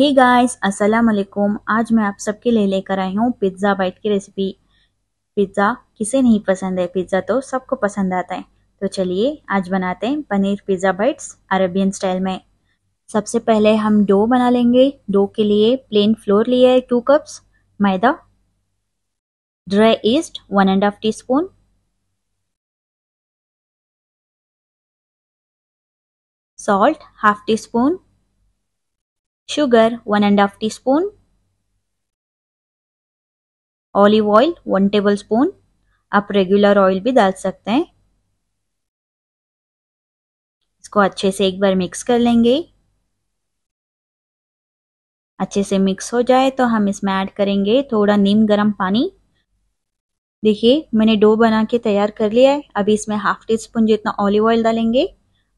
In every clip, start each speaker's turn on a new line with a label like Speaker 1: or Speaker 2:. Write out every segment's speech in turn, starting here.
Speaker 1: hey guys अस्सलाम वालेकुम आज मैं आप सबके लिए लेकर आई हूँ पिज़्ज़ा बाइट की रेसिपी पिज़्ज़ा किसे नहीं पसंद है पिज़्ज़ा तो सबको पसंद आता है तो चलिए आज बनाते हैं paneer pizza bites Arabian style में सबसे पहले हम डो बना लेंगे डो के लिए प्लेन फ्लोर लिया है two cups maida dry yeast one and half teaspoon
Speaker 2: salt half teaspoon
Speaker 1: sugar 1 and 1/2 teaspoon olive oil 1 tablespoon आप रेगुलर ऑयल भी डाल सकते हैं इसको अच्छे से एक बार मिक्स कर लेंगे अच्छे से मिक्स हो जाए तो हम इसमें ऐड करेंगे थोड़ा नीम गर्म पानी देखिए मैंने डो बना के तैयार कर लिया है अभी इसमें हाफ टी स्पून जितना ऑलिव ऑयल डालेंगे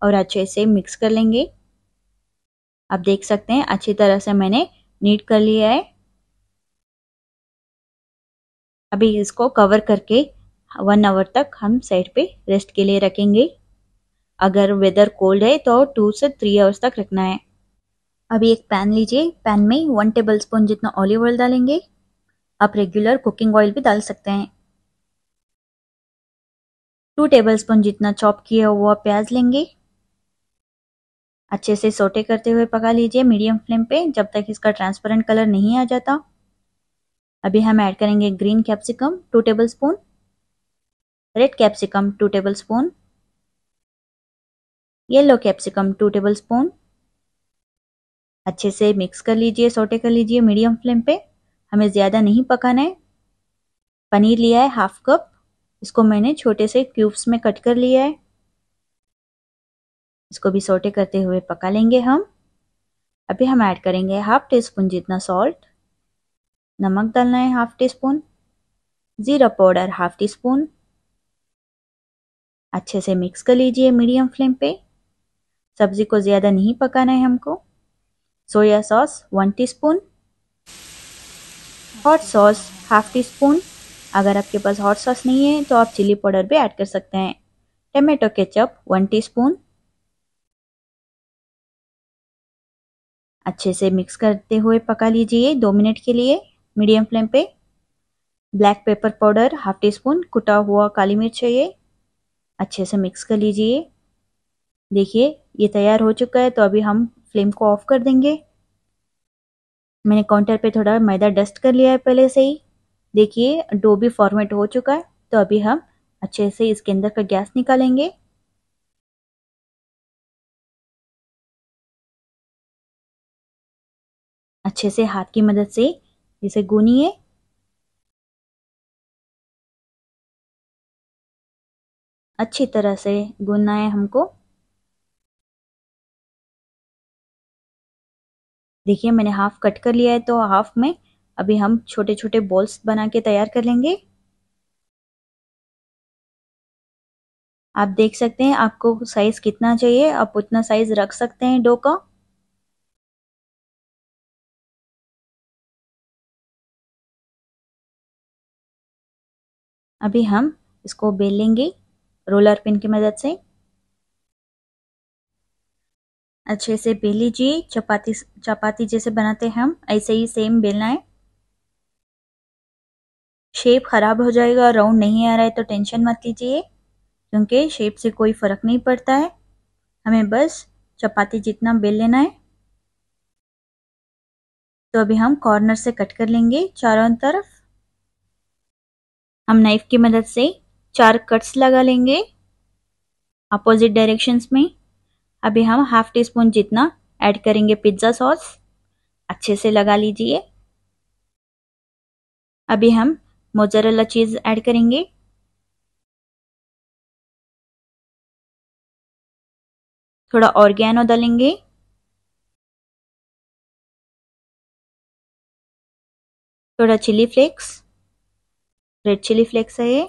Speaker 1: और अच्छे से मिक्स कर लेंगे आप देख सकते हैं अच्छी तरह से मैंने नीट कर लिया है अभी इसको कवर करके वन आवर तक हम साइड पे रेस्ट के लिए रखेंगे अगर वेदर कोल्ड है तो टू से थ्री आवर्स तक रखना है अभी एक पैन लीजिए पैन में वन टेबल स्पून जितना ऑलिव ऑयल डालेंगे आप रेगुलर कुकिंग ऑयल भी डाल सकते हैं टू टेबल स्पून जितना चॉप किया हुआ प्याज लेंगे अच्छे से सोटे करते हुए पका लीजिए मीडियम फ्लेम पे जब तक इसका ट्रांसपेरेंट कलर नहीं आ जाता अभी हम ऐड करेंगे green capsicum two tablespoon red capsicum two tablespoon yellow capsicum two tablespoon अच्छे से मिक्स कर लीजिए सोटे कर लीजिए मीडियम फ्लेम पे हमें ज़्यादा नहीं पकाना है पनीर लिया है हाफ कप इसको मैंने छोटे से क्यूब्स में कट कर लिया है इसको भी सोटे करते हुए पका लेंगे हम अभी हम ऐड करेंगे हाफ टी स्पून जितना सॉल्ट नमक डालना है हाफ टी स्पून ज़ीरा पाउडर हाफ टी स्पून अच्छे से मिक्स कर लीजिए मीडियम फ्लेम पे सब्ज़ी को ज़्यादा नहीं पकाना है हमको soya sauce one teaspoon hot sauce half teaspoon अगर आपके पास हॉट सॉस नहीं है तो आप चिली पाउडर भी ऐड कर सकते हैं टमेटो केचप वन टीस्पून अच्छे से मिक्स करते हुए पका लीजिए दो मिनट के लिए मीडियम फ्लेम पे black pepper powder half teaspoon कुटा हुआ काली मिर्च चाहिए अच्छे से मिक्स कर लीजिए देखिए ये तैयार हो चुका है तो अभी हम फ्लेम को ऑफ कर देंगे मैंने काउंटर पे थोड़ा मैदा डस्ट कर लिया है पहले से ही देखिए डो भी फॉर्मेट हो चुका है तो अभी हम अच्छे से इसके अंदर का गैस निकालेंगे
Speaker 2: अच्छे से हाथ की मदद से इसे गूनिए अच्छी तरह से गूनना
Speaker 1: है हमको देखिए मैंने हाफ कट कर लिया है तो हाफ में अभी हम छोटे छोटे बॉल्स बना के तैयार कर लेंगे आप देख सकते हैं आपको साइज कितना चाहिए आप उतना साइज रख सकते हैं डो का अभी हम इसको बेल लेंगे रोलर पिन की मदद से अच्छे से बेल लीजिए चपाती चपाती जैसे बनाते हैं हम ऐसे ही सेम बेलना है शेप खराब हो जाएगा राउंड नहीं आ रहा है तो टेंशन मत लीजिए क्योंकि शेप से कोई फर्क नहीं पड़ता है हमें बस चपाती जितना बेल लेना है तो अभी हम कॉर्नर से कट कर लेंगे चारों तरफ हम नाइफ की मदद से चार कट्स लगा लेंगे अपोजिट डायरेक्शंस में अभी हम हाफ टी स्पून जितना ऐड करेंगे पिज्ज़ा सॉस अच्छे से लगा लीजिए अभी हम
Speaker 2: मोजरेला चीज़ ऐड करेंगे थोड़ा ऑर्गेनो डालेंगे थोड़ा chilli flakes
Speaker 1: red chilli flakes है ये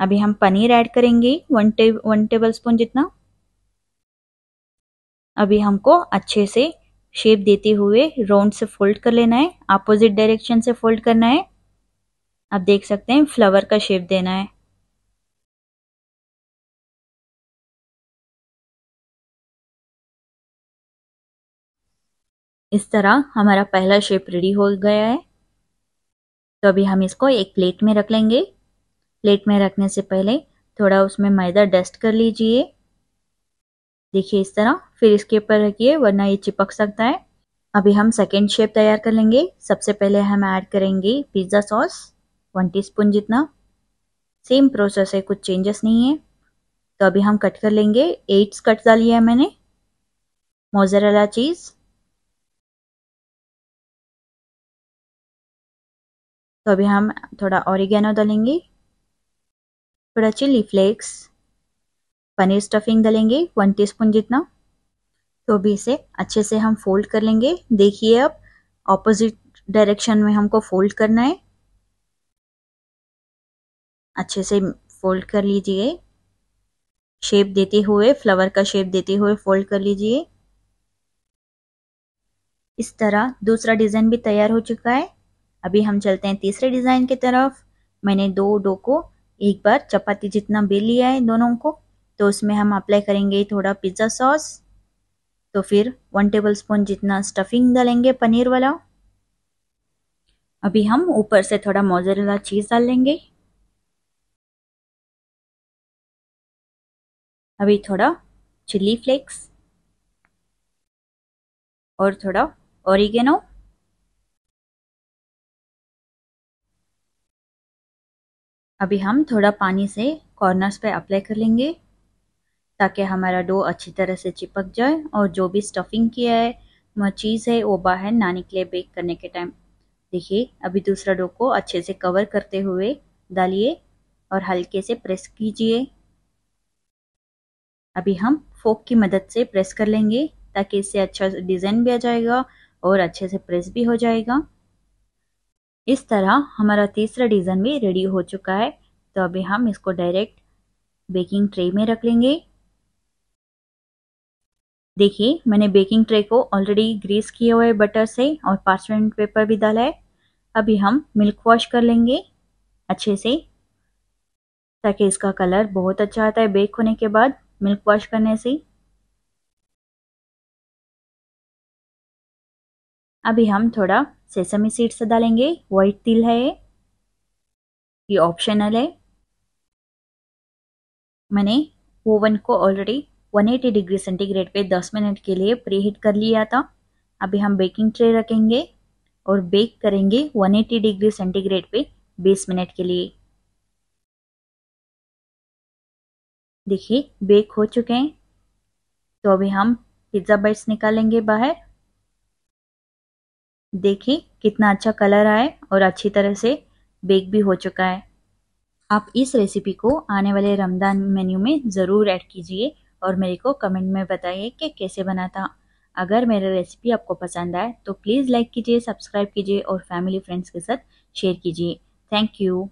Speaker 1: अभी हम पनीर ऐड करेंगे वन टे वन टेबल स्पून जितना अभी हमको अच्छे से शेप देते हुए राउंड से फोल्ड कर लेना है अपोजिट डायरेक्शन से फोल्ड करना है आप देख सकते हैं फ्लावर का शेप देना है इस तरह हमारा पहला शेप रेडी हो गया है तो अभी हम इसको एक प्लेट में रख लेंगे प्लेट में रखने से पहले थोड़ा उसमें मैदा डस्ट कर लीजिए देखिए इस तरह फिर इसके ऊपर रखिए वरना ये चिपक सकता है अभी हम सेकेंड शेप तैयार कर लेंगे सबसे पहले हम ऐड करेंगे पिज़्ज़ा सॉस वन टीस्पून जितना सेम प्रोसेस है कुछ चेंजेस नहीं है तो अभी हम कट कर लेंगे एट्स कट डाली है मैंने मोजरेला चीज़ तो अभी हम थोड़ा ऑरिगेनो डालेंगे थोड़ा चिली फ्लेक्स पनीर स्टफिंग डालेंगे वन टीस्पून जितना तो अभी इसे अच्छे से हम फोल्ड कर लेंगे देखिए अब ऑपोजिट डायरेक्शन में हमको फोल्ड करना है अच्छे से फोल्ड कर लीजिए शेप देते हुए फ्लावर का शेप देते हुए फोल्ड कर लीजिए इस तरह दूसरा डिज़ाइन भी तैयार हो चुका है अभी हम चलते हैं तीसरे डिज़ाइन की तरफ मैंने दो डो को एक बार चपाती जितना बेल लिया है दोनों को तो उसमें हम अप्लाई करेंगे थोड़ा पिज़्ज़ा सॉस तो फिर वन टेबल स्पून जितना स्टफिंग डालेंगे पनीर वाला अभी हम ऊपर से थोड़ा मोजरेला चीज़ डाल लेंगे
Speaker 2: अभी थोड़ा चिल्ली फ्लेक्स और थोड़ा ओरिगेनो
Speaker 1: अभी हम थोड़ा पानी से कॉर्नर्स पे अप्लाई कर लेंगे ताकि हमारा डो अच्छी तरह से चिपक जाए और जो भी स्टफिंग किया है चीज़ है वो बाहर ना निकले बेक करने के टाइम देखिए अभी दूसरा डो को अच्छे से कवर करते हुए डालिए और हल्के से प्रेस कीजिए अभी हम फोक की मदद से प्रेस कर लेंगे ताकि इससे अच्छा डिज़ाइन भी आ जाएगा और अच्छे से प्रेस भी हो जाएगा इस तरह हमारा तीसरा डिज़ाइन भी रेडी हो चुका है तो अभी हम इसको डायरेक्ट बेकिंग ट्रे में रख लेंगे देखिए मैंने बेकिंग ट्रे को ऑलरेडी ग्रीस किए हुए बटर से और पार्चमेंट पेपर भी डाला है अभी हम मिल्क वॉश कर लेंगे अच्छे से ताकि इसका कलर बहुत अच्छा आता है बेक होने के बाद मिल्क वॉश करने से अभी हम थोड़ा सेसमी सीड्स डालेंगे व्हाइट तिल है ये ऑप्शनल है मैंने ओवन को ऑलरेडी 180 डिग्री सेंटीग्रेड पे 10 मिनट के लिए प्री हीट कर लिया था अभी हम बेकिंग ट्रे रखेंगे और बेक करेंगे 180 डिग्री सेंटीग्रेड पे 20 मिनट के लिए देखिए बेक हो चुके हैं तो अभी हम पिज़्ज़ा बाइट्स निकालेंगे बाहर देखिए कितना अच्छा कलर आए और अच्छी तरह से बेक भी हो चुका है आप इस रेसिपी को आने वाले रमज़ान मेन्यू में ज़रूर ऐड कीजिए और मेरे को कमेंट में बताइए कि कैसे बना था अगर मेरा रेसिपी आपको पसंद आए तो प्लीज़ लाइक कीजिए सब्सक्राइब कीजिए और फैमिली फ्रेंड्स के साथ शेयर कीजिए
Speaker 2: थैंक यू